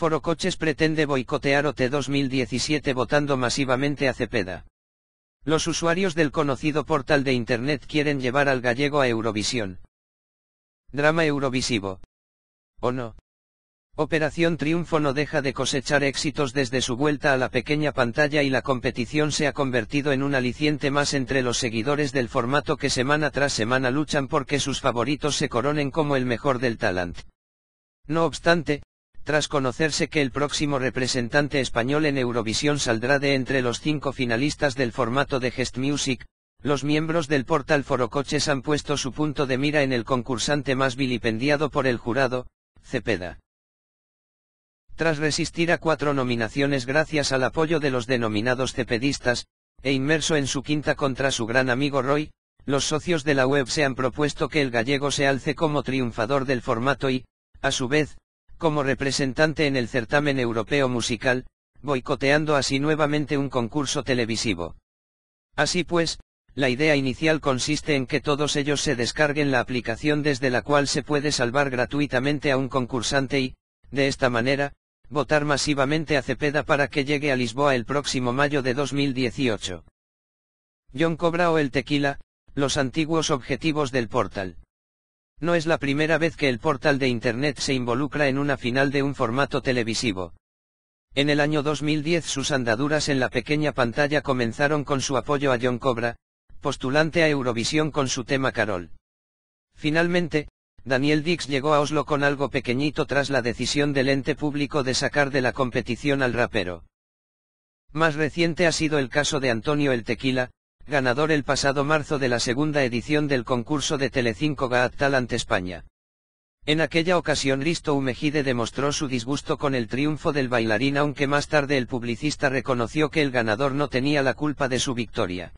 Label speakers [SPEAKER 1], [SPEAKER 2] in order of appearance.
[SPEAKER 1] Foro Coches pretende boicotear OT 2017 votando masivamente a Cepeda. Los usuarios del conocido portal de Internet quieren llevar al gallego a Eurovisión. Drama Eurovisivo. ¿O no? Operación Triunfo no deja de cosechar éxitos desde su vuelta a la pequeña pantalla y la competición se ha convertido en un aliciente más entre los seguidores del formato que semana tras semana luchan porque sus favoritos se coronen como el mejor del talent. No obstante, tras conocerse que el próximo representante español en Eurovisión saldrá de entre los cinco finalistas del formato de Gest Music, los miembros del portal Forocoches han puesto su punto de mira en el concursante más vilipendiado por el jurado, Cepeda. Tras resistir a cuatro nominaciones gracias al apoyo de los denominados cepedistas, e inmerso en su quinta contra su gran amigo Roy, los socios de la web se han propuesto que el gallego se alce como triunfador del formato y, a su vez, como representante en el certamen europeo musical, boicoteando así nuevamente un concurso televisivo. Así pues, la idea inicial consiste en que todos ellos se descarguen la aplicación desde la cual se puede salvar gratuitamente a un concursante y, de esta manera, votar masivamente a Cepeda para que llegue a Lisboa el próximo mayo de 2018. John Cobra o el Tequila, los antiguos objetivos del portal. No es la primera vez que el portal de Internet se involucra en una final de un formato televisivo. En el año 2010 sus andaduras en la pequeña pantalla comenzaron con su apoyo a John Cobra, postulante a Eurovisión con su tema Carol. Finalmente, Daniel Dix llegó a Oslo con algo pequeñito tras la decisión del ente público de sacar de la competición al rapero. Más reciente ha sido el caso de Antonio el Tequila, ganador el pasado marzo de la segunda edición del concurso de Telecinco Got ante España. En aquella ocasión Risto Umejide demostró su disgusto con el triunfo del bailarín aunque más tarde el publicista reconoció que el ganador no tenía la culpa de su victoria.